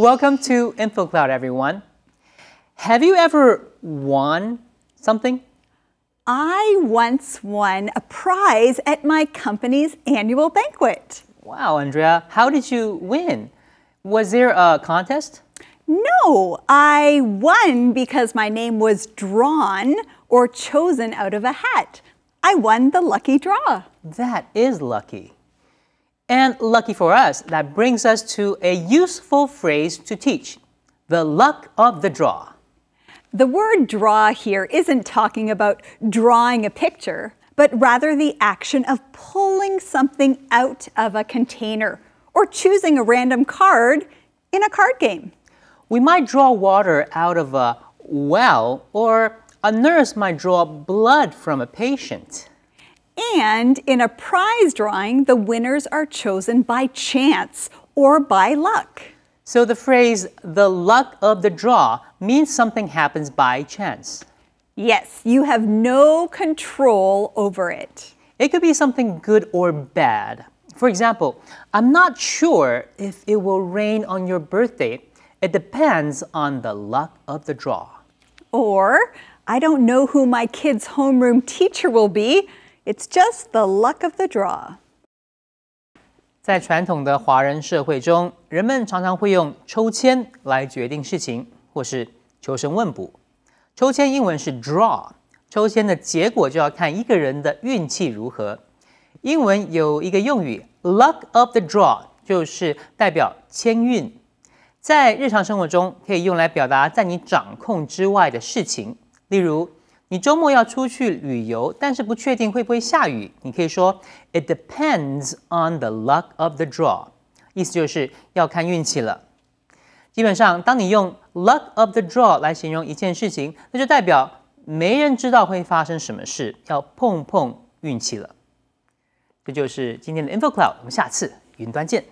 Welcome to InfoCloud, everyone. Have you ever won something? I once won a prize at my company's annual banquet. Wow, Andrea, how did you win? Was there a contest? No, I won because my name was drawn or chosen out of a hat. I won the lucky draw. That is lucky. And lucky for us, that brings us to a useful phrase to teach the luck of the draw. The word draw here isn't talking about drawing a picture, but rather the action of pulling something out of a container or choosing a random card in a card game. We might draw water out of a well, or a nurse might draw blood from a patient. And in a prize drawing, the winners are chosen by chance or by luck. So the phrase, the luck of the draw, means something happens by chance. Yes, you have no control over it. It could be something good or bad. For example, I'm not sure if it will rain on your birthday. It depends on the luck of the draw. Or, I don't know who my kid's homeroom teacher will be. It's just the luck of the draw. 在传统的华人社会中，人们常常会用抽签来决定事情，或是求神问卜。抽签英文是 draw，抽签的结果就要看一个人的运气如何。英文有一个用语 “luck of the draw”，就是代表签运。在日常生活中，可以用来表达在你掌控之外的事情，例如你周末要出去旅游，但是不确定会不会下雨，你可以说 "It depends on the luck of the draw"，意思就是要看运气了。基本上，当你用 "luck of the draw" 来形容一件事情，那就代表没人知道会发生什么事，要碰碰运气了。这就是今天的 InfoCloud，我们下次云端见。